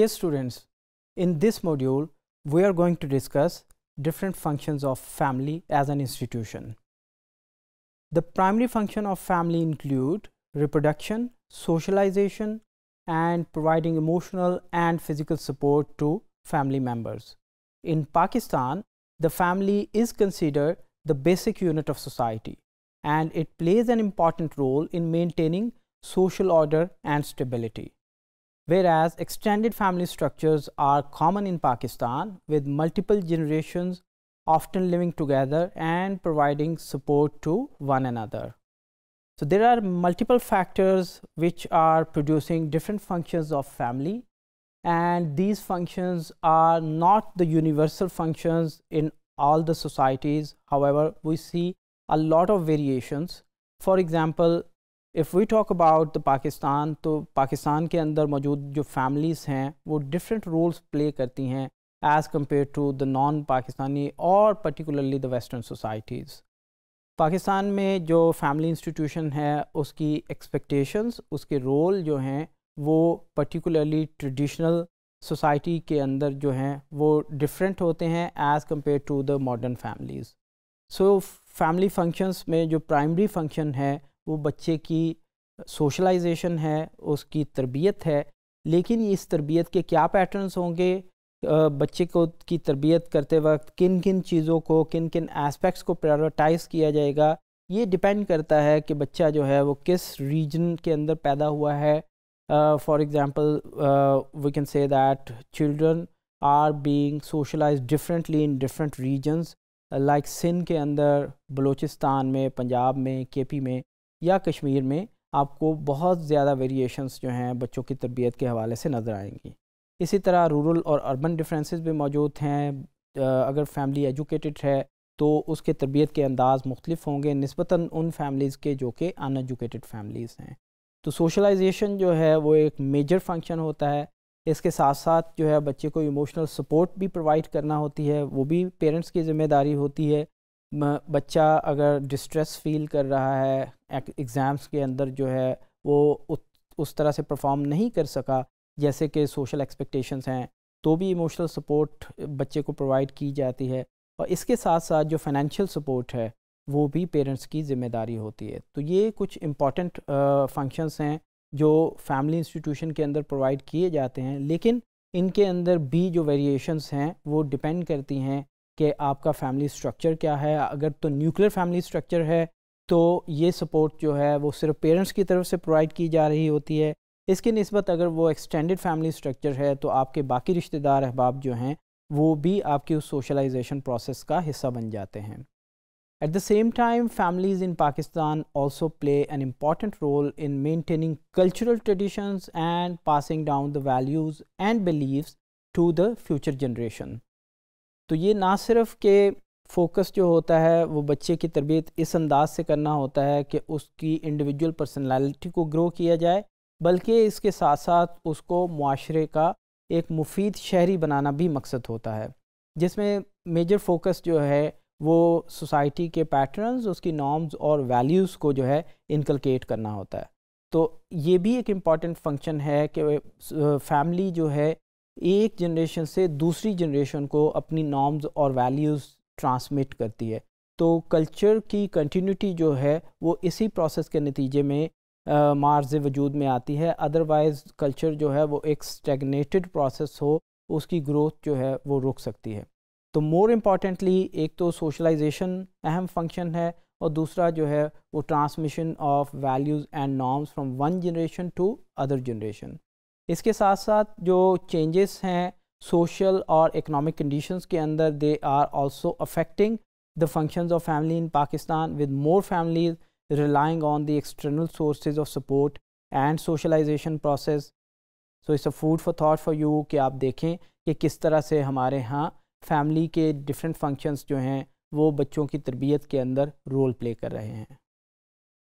Dear students, in this module, we are going to discuss different functions of family as an institution. The primary function of family include reproduction, socialization, and providing emotional and physical support to family members. In Pakistan, the family is considered the basic unit of society and it plays an important role in maintaining social order and stability. Whereas extended family structures are common in Pakistan with multiple generations often living together and providing support to one another. So there are multiple factors which are producing different functions of family and these functions are not the universal functions in all the societies. However, we see a lot of variations. For example, if we talk about the Pakistan तो पाकिस्तान के अंदर मौजूद जो families हैं वो different roles play करती हैं as compare to the non Pakistani और particularly the western societies Pakistan में जो फैमिली इंस्टीट्यूशन है उसकी एक्सपेक्टेशंस उसके रोल जो हैं वो पर्टिकुलरली ट्रेडिशनल सोसाइटी के अंदर जो हैं वो डिफरेंट होते हैं as compare to the modern families so family functions में जो प्राइमरी फंक्शन है वो बच्चे की सोशलाइजेशन है उसकी तरबियत है लेकिन इस तरबियत के क्या पैटर्न्स होंगे बच्चे को की तरबियत करते वक्त किन किन चीज़ों को किन किन एस्पेक्ट्स को प्रायोरिटाइज़ किया जाएगा ये डिपेंड करता है कि बच्चा जो है वो किस रीजन के अंदर पैदा हुआ है for example we can say that children are being socialise differently in different regions like Sindh के अंदर बलूचिस्तान में पंजाब में के पी में या कश्मीर में आपको बहुत ज़्यादा वेरिएशंस जो हैं बच्चों की तरबियत के हवाले से नज़र आएंगी इसी तरह रूरल और अर्बन डिफरेंसेस भी मौजूद हैं अगर फैमिली एजुकेटेड है तो उसके तरबियत के अंदाज मुख्तलिफ होंगे नस्बता उन फैमिलीज़ के जो कि अनएजुकेटेड फैमिलीज़ हैं तो सोशलाइजेशन जो है वो एक मेजर फंक्शन होता है इसके साथ साथ जो है बच्चे को इमोशनल सपोर्ट भी प्रोवाइड करना होती है वो भी पेरेंट्स की ज़िम्मेदारी होती है बच्चा अगर डिस्ट्रेस फील कर रहा है एग्ज़ाम्स के अंदर जो है वो उस तरह से परफॉर्म नहीं कर सका जैसे कि सोशल एक्सपेक्टेशंस हैं तो भी इमोशनल सपोर्ट बच्चे को प्रोवाइड की जाती है और इसके साथ साथ जो फाइनेंशियल सपोर्ट है वो भी पेरेंट्स की जिम्मेदारी होती है तो ये कुछ इम्पॉर्टेंट फंक्शंस हैं जो फैमिली इंस्टीट्यूशन के अंदर प्रोवाइड किए जाते हैं लेकिन इनके अंदर भी जो वेरिएशंस हैं वो डिपेंड करती हैं कि आपका फैमिली स्ट्रक्चर क्या है अगर तो न्यूक्लियर फैमिली स्ट्रक्चर है तो ये सपोर्ट जो है वो सिर्फ पेरेंट्स की तरफ से प्रोवाइड की जा रही होती है इसके नस्बत अगर वो एक्सटेंडेड फैमिली स्ट्रक्चर है तो आपके बाकी रिश्तेदार अहबाब जो हैं वो भी आपकी उस सोशलाइजेशन प्रोसेस का हिस्सा बन जाते हैं at the same time families in Pakistan also play an important role in maintaining cultural traditions and passing down the values and beliefs to the future generation तो ये ना सिर्फ के फोकस जो होता है वो बच्चे की तरबियत इस अंदाज से करना होता है कि उसकी इंडिविजुअल पर्सनालिटी को ग्रो किया जाए बल्कि इसके साथ साथ उसको माशरे का एक मुफीद शहरी बनाना भी मकसद होता है जिसमें मेजर फोकस जो है वो सोसाइटी के पैटर्न्स उसकी नॉर्म्स और वैल्यूज़ को जो है इनकलकेट करना होता है तो ये भी एक इम्पॉर्टेंट फंक्शन है कि फैमिली जो है एक जनरेशन से दूसरी जनरेशन को अपनी नॉर्म्स और वैल्यूज़ ट्रांसमिट करती है तो कल्चर की कंटिन्यूटी जो है वो इसी प्रोसेस के नतीजे में मार्ज वजूद में आती है अदरवाइज़ कल्चर जो है वो एक स्टेगनेटेड प्रोसेस हो उसकी ग्रोथ जो है वो रुक सकती है तो मोर इम्पॉर्टेंटली एक तो सोशलाइजेशन अहम फंक्शन है और दूसरा जो है वो transmission of values and norms from one generation to other generation इसके साथ साथ जो चेंजेस हैं सोशल और इकोनॉमिक कंडीशंस के अंदर they are also affecting the functions of family in Pakistan with more families relying on the external source of support and socialisation process so it's a food for thought for you कि आप देखें कि किस तरह से हमारे यहाँ फैमिली के डिफरेंट फंक्शंस जो हैं वो बच्चों की तरबियत के अंदर रोल प्ले कर रहे हैं